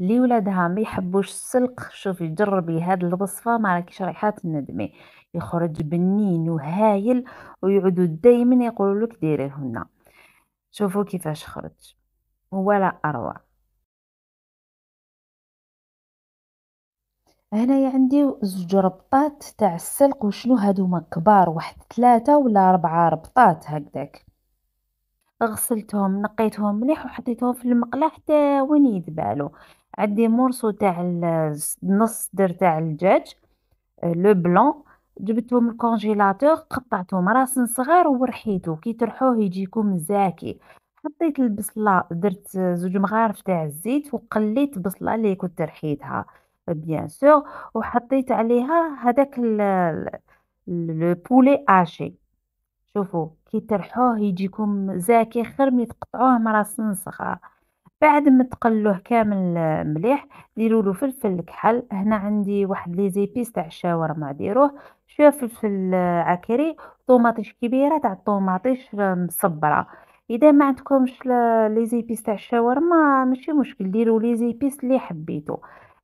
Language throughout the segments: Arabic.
اللي ولادها ما يحبوش السلق شوفي جربي هاد الوصفه ما راكيش رايحه تندمي يخرج بنين وهايل ويعودوا دائما يقولوا لك هنا شوفوا كيفاش خرج ولا اروع هنايا عندي زوج ربطات تاع السلق وشنو هادوما كبار واحد ثلاثة ولا أربعة ربطات هكذاك غسلتهم نقيتهم مليح وحطيتهم في المقلاة حتى وين يدبالو عندي مورسو تاع النص در تاع الدجاج آه، لو بلون جبتو من الكونجيلاتور قطعته مراس صغار ورحيتو كي ترحوه يجيكم زاكي حطيت البصله درت زوج مغارف تاع الزيت وقليت البصله اللي كنت رحيتها بيان سور وحطيت عليها هذاك لو بولي اشي شوفوا كي ترحوه يجيكم زاكي خير من تقطعوه مراسن صغار بعد ما تقلوه كامل مليح ديروا له فلفل الكحل هنا عندي واحد لي زيبيس تاع الشاورما ديروه شويه فلفل عكري طوماطيش كبيره تاع الطوماطيش مصبره اذا ما عندكمش لي زيبيس تاع الشاورما ماشي مشكل ديروا لي زيبيس اللي حبيتو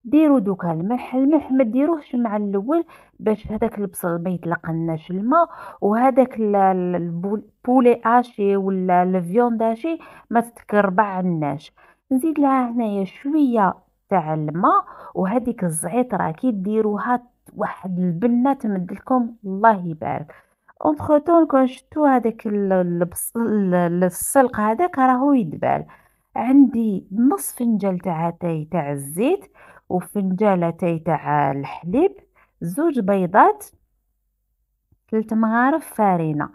ديروا دوكا الملح الملح ما ديروهش مع الاول باش هذاك البصل ما يتلقناش الماء وهذاك البولي اشي ولا الفيوند اشي ما تتكربع عناش نزيد لها هنايا شويه تاع الماء وهذيك الزعيط راه كي ديروها واحد البنه تمد لكم الله يبارك اونتخ طون كون شتو هذاك السلق هذاك راهو يدبال عندي نص فنجال تاع اتاي تاع الزيت وفنجال اتاي تاع الحليب زوج بيضات ثلاث مغارف فارينة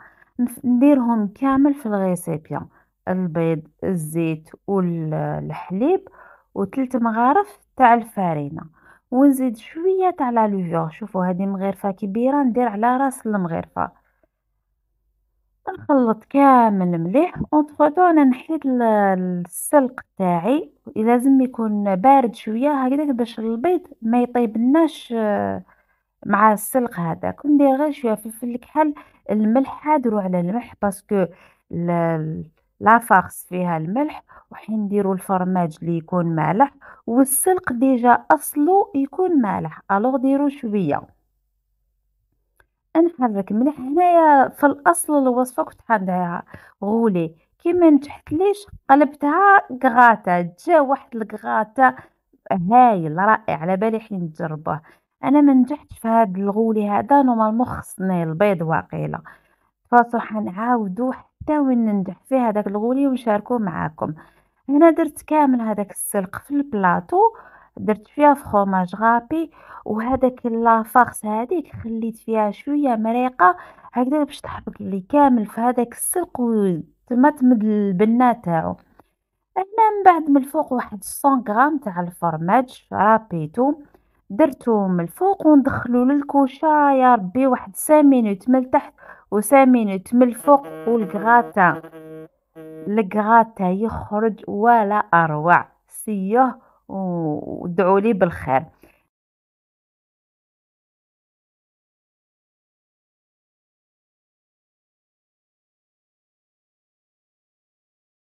نديرهم كامل في الغيسيبيان البيض الزيت والحليب وثلاث مغارف تاع الفارينة ونزيد شويه تاع لا شوفوا هذه مغرفه كبيره ندير على راس المغرفه نخلّط كامل مليح اونتخ أنا نحيد السلق تاعي لازم يكون بارد شوية هكذا باش البيض ما يطيبناش مع السلق هذاك، ندير غير شوية فلفل كحل، الملح هادرو على الملح باسكو لا فارس فيها الملح وحين نديرو الفرماج اللي يكون مالح والسلق ديجا أصلو يكون مالح ألوغ ديرو شوية. نحرك مليح هنايا في الاصل الوصفه كنت حاضرها غولي كيما ما نجحتليش قلبتها كغاتا جا واحد الكغاتا هايل رائع على بالي حين نجربه انا ما نجحتش في هذا الغولي هذا نورمالمون خصني البيض واقيلا فصح نعاودو حتى وين ننجح في هذاك الغولي ونشاركو معاكم هنا درت كامل هذاك السلق في البلاطو درت فيها فخوماج غابي وهذاك لافارس هذيك خليت فيها شويه مريقه هكذا باش تحبط لي كامل في هذاك السلق وتما تمد البنه تاعو هنا من بعد من الفوق واحد 100 غرام تاع الفرماج رابيتو درتو من الفوق وندخلو للكوشه يا ربي واحد 5 مينوت من التحت و 5 مينوت من الفوق والكغاتا الكغاتا يخرج ولا اروع سيوه ودعوا لي بالخير